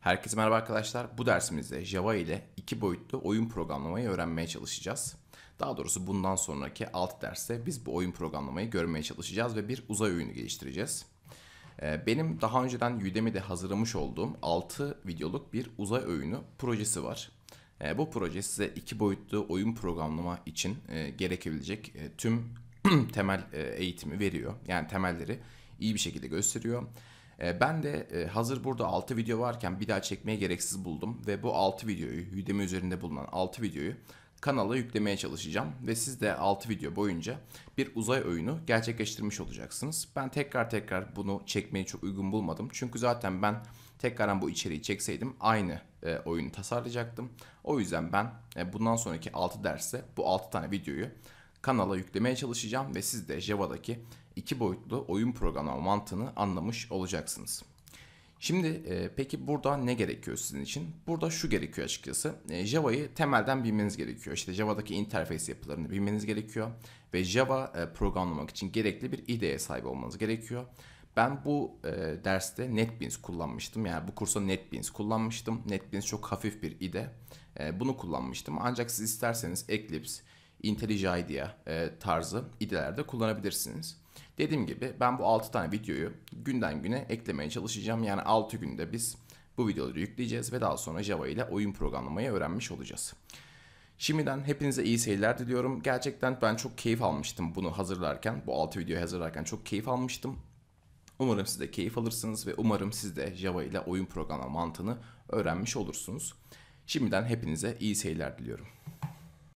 Herkese merhaba arkadaşlar. Bu dersimizde Java ile iki boyutlu oyun programlamayı öğrenmeye çalışacağız. Daha doğrusu bundan sonraki alt derste biz bu oyun programlamayı görmeye çalışacağız ve bir uzay oyunu geliştireceğiz. Ee, benim daha önceden Udemy'de hazırlamış olduğum 6 videoluk bir uzay oyunu projesi var. Ee, bu proje size iki boyutlu oyun programlama için e, gerekebilecek e, tüm temel e, eğitimi veriyor. Yani temelleri iyi bir şekilde gösteriyor. Ee, ben de e, hazır burada 6 video varken bir daha çekmeye gereksiz buldum ve bu 6 videoyu, Udemy üzerinde bulunan 6 videoyu kanala yüklemeye çalışacağım ve siz de 6 video boyunca bir uzay oyunu gerçekleştirmiş olacaksınız. Ben tekrar tekrar bunu çekmeyi çok uygun bulmadım. Çünkü zaten ben tekrardan bu içeriği çekseydim aynı e, oyunu tasarlayacaktım. O yüzden ben e, bundan sonraki 6 derste bu 6 tane videoyu kanala yüklemeye çalışacağım ve siz de Java'daki iki boyutlu oyun programlama mantığını anlamış olacaksınız. Şimdi e, peki burada ne gerekiyor sizin için? Burada şu gerekiyor açıkçası. E, Java'yı temelden bilmeniz gerekiyor. İşte Java'daki interface yapılarını bilmeniz gerekiyor. Ve Java e, programlamak için gerekli bir IDE'ye sahip olmanız gerekiyor. Ben bu e, derste NetBeans kullanmıştım. Yani bu kursa NetBeans kullanmıştım. NetBeans çok hafif bir IDE. E, bunu kullanmıştım. Ancak siz isterseniz Eclipse, IntelliJ IDEA e, tarzı idelerde kullanabilirsiniz. Dediğim gibi ben bu 6 tane videoyu günden güne eklemeye çalışacağım. Yani 6 günde biz bu videoları yükleyeceğiz ve daha sonra Java ile oyun programlamayı öğrenmiş olacağız. Şimdiden hepinize iyi seyirler diliyorum. Gerçekten ben çok keyif almıştım bunu hazırlarken. Bu 6 videoyu hazırlarken çok keyif almıştım. Umarım siz de keyif alırsınız ve umarım siz de Java ile oyun programlama mantığını öğrenmiş olursunuz. Şimdiden hepinize iyi seyirler diliyorum.